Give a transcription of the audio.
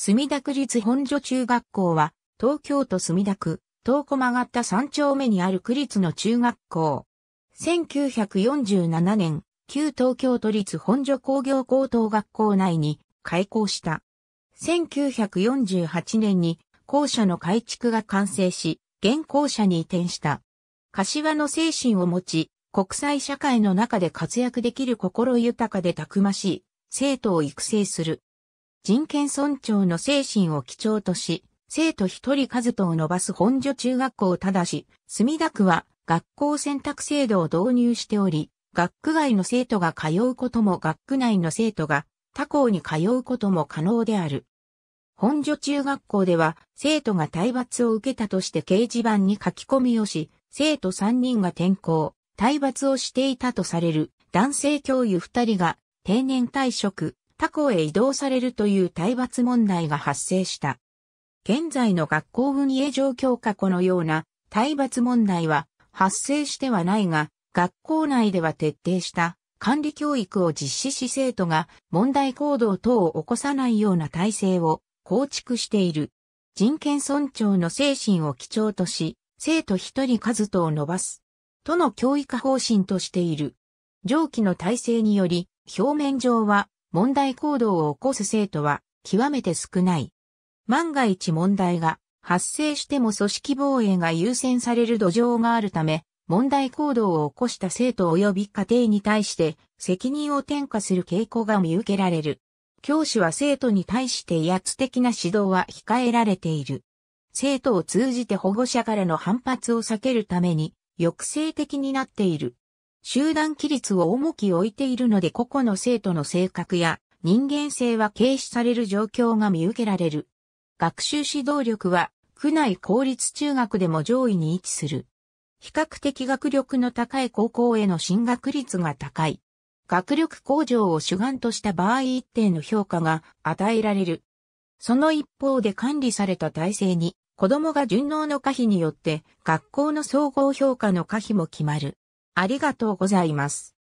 墨田区立本所中学校は、東京都墨田区、遠く曲がった三丁目にある区立の中学校。1947年、旧東京都立本所工業高等学校内に開校した。1948年に校舎の改築が完成し、現校舎に移転した。柏の精神を持ち、国際社会の中で活躍できる心豊かでたくましい生徒を育成する。人権尊重の精神を基調とし、生徒一人数とを伸ばす本所中学校ただし、墨田区は学校選択制度を導入しており、学区外の生徒が通うことも学区内の生徒が他校に通うことも可能である。本所中学校では生徒が体罰を受けたとして掲示板に書き込みをし、生徒3人が転校、体罰をしていたとされる男性教諭2人が定年退職、他校へ移動されるという体罰問題が発生した。現在の学校運営状況下このような体罰問題は発生してはないが、学校内では徹底した管理教育を実施し生徒が問題行動等を起こさないような体制を構築している。人権尊重の精神を基調とし、生徒一人数とを伸ばす。との教育方針としている。上記の体制により、表面上は問題行動を起こす生徒は極めて少ない。万が一問題が発生しても組織防衛が優先される土壌があるため、問題行動を起こした生徒及び家庭に対して責任を転嫁する傾向が見受けられる。教師は生徒に対して威圧的な指導は控えられている。生徒を通じて保護者からの反発を避けるために抑制的になっている。集団規律を重き置いているので個々の生徒の性格や人間性は軽視される状況が見受けられる。学習指導力は、区内公立中学でも上位に位置する。比較的学力の高い高校への進学率が高い。学力向上を主眼とした場合一定の評価が与えられる。その一方で管理された体制に、子供が順応の可否によって学校の総合評価の可否も決まる。ありがとうございます。